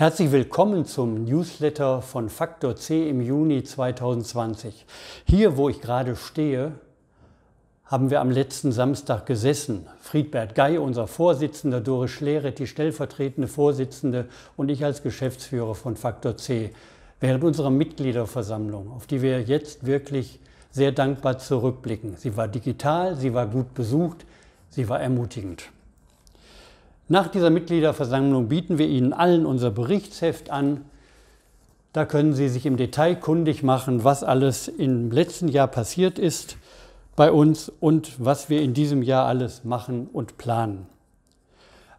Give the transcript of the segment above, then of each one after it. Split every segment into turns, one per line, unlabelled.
Herzlich willkommen zum Newsletter von Faktor C im Juni 2020. Hier, wo ich gerade stehe, haben wir am letzten Samstag gesessen. Friedbert Gei, unser Vorsitzender, Doris Schleret, die stellvertretende Vorsitzende und ich als Geschäftsführer von Faktor C während unserer Mitgliederversammlung, auf die wir jetzt wirklich sehr dankbar zurückblicken. Sie war digital, sie war gut besucht, sie war ermutigend. Nach dieser Mitgliederversammlung bieten wir Ihnen allen unser Berichtsheft an. Da können Sie sich im Detail kundig machen, was alles im letzten Jahr passiert ist bei uns und was wir in diesem Jahr alles machen und planen.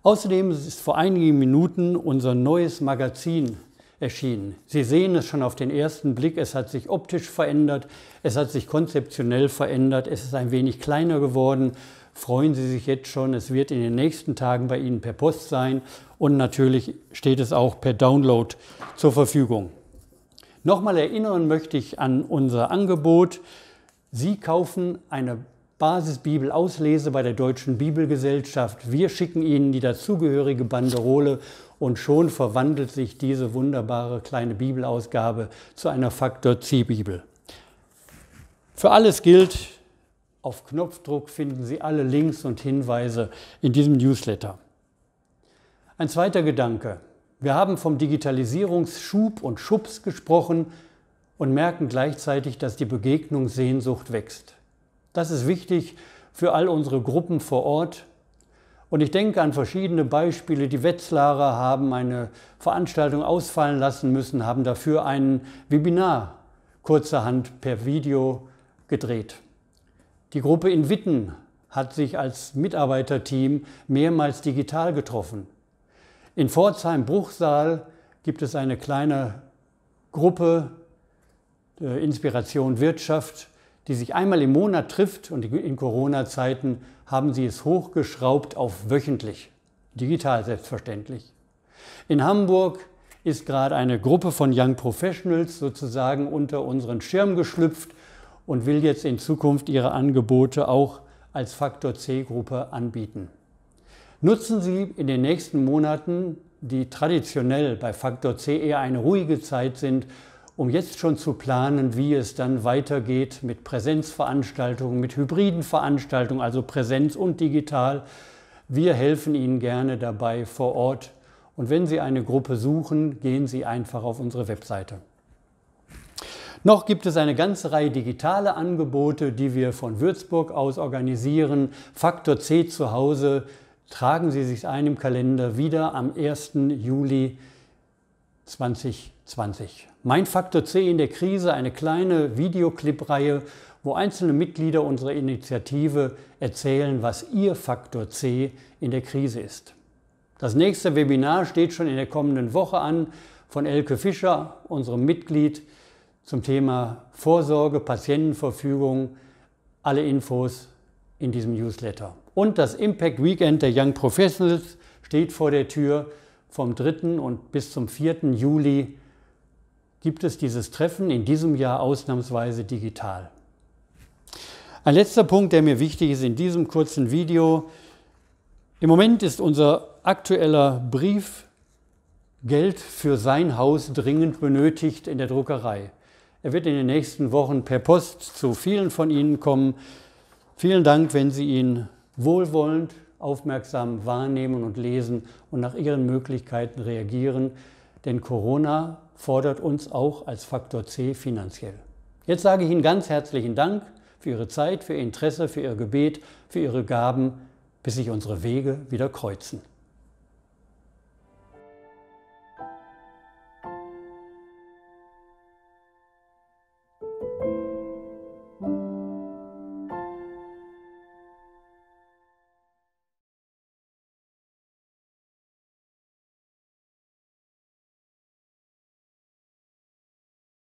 Außerdem ist vor einigen Minuten unser neues Magazin erschienen. Sie sehen es schon auf den ersten Blick, es hat sich optisch verändert, es hat sich konzeptionell verändert, es ist ein wenig kleiner geworden Freuen Sie sich jetzt schon, es wird in den nächsten Tagen bei Ihnen per Post sein und natürlich steht es auch per Download zur Verfügung. Nochmal erinnern möchte ich an unser Angebot. Sie kaufen eine Basisbibelauslese bei der Deutschen Bibelgesellschaft. Wir schicken Ihnen die dazugehörige Banderole und schon verwandelt sich diese wunderbare kleine Bibelausgabe zu einer Faktor C-Bibel. Für alles gilt, auf Knopfdruck finden Sie alle Links und Hinweise in diesem Newsletter. Ein zweiter Gedanke. Wir haben vom Digitalisierungsschub und Schubs gesprochen und merken gleichzeitig, dass die Begegnungssehnsucht wächst. Das ist wichtig für all unsere Gruppen vor Ort. Und ich denke an verschiedene Beispiele. Die Wetzlarer haben eine Veranstaltung ausfallen lassen müssen, haben dafür ein Webinar kurzerhand per Video gedreht. Die Gruppe in Witten hat sich als Mitarbeiterteam mehrmals digital getroffen. In Pforzheim-Bruchsal gibt es eine kleine Gruppe äh, Inspiration Wirtschaft, die sich einmal im Monat trifft und in Corona-Zeiten haben sie es hochgeschraubt auf wöchentlich. Digital selbstverständlich. In Hamburg ist gerade eine Gruppe von Young Professionals sozusagen unter unseren Schirm geschlüpft und will jetzt in Zukunft ihre Angebote auch als Faktor C-Gruppe anbieten. Nutzen Sie in den nächsten Monaten, die traditionell bei Faktor C eher eine ruhige Zeit sind, um jetzt schon zu planen, wie es dann weitergeht mit Präsenzveranstaltungen, mit hybriden Veranstaltungen, also Präsenz und digital. Wir helfen Ihnen gerne dabei vor Ort. Und wenn Sie eine Gruppe suchen, gehen Sie einfach auf unsere Webseite. Noch gibt es eine ganze Reihe digitaler Angebote, die wir von Würzburg aus organisieren. Faktor C zu Hause, tragen Sie sich ein im Kalender wieder am 1. Juli 2020. Mein Faktor C in der Krise, eine kleine Videoclip-Reihe, wo einzelne Mitglieder unserer Initiative erzählen, was ihr Faktor C in der Krise ist. Das nächste Webinar steht schon in der kommenden Woche an von Elke Fischer, unserem Mitglied zum Thema Vorsorge, Patientenverfügung, alle Infos in diesem Newsletter. Und das Impact Weekend der Young Professionals steht vor der Tür. Vom 3. und bis zum 4. Juli gibt es dieses Treffen in diesem Jahr ausnahmsweise digital. Ein letzter Punkt, der mir wichtig ist in diesem kurzen Video. Im Moment ist unser aktueller Brief Geld für sein Haus dringend benötigt in der Druckerei. Er wird in den nächsten Wochen per Post zu vielen von Ihnen kommen. Vielen Dank, wenn Sie ihn wohlwollend, aufmerksam wahrnehmen und lesen und nach Ihren Möglichkeiten reagieren. Denn Corona fordert uns auch als Faktor C finanziell. Jetzt sage ich Ihnen ganz herzlichen Dank für Ihre Zeit, für Ihr Interesse, für Ihr Gebet, für Ihre Gaben, bis sich unsere Wege wieder kreuzen.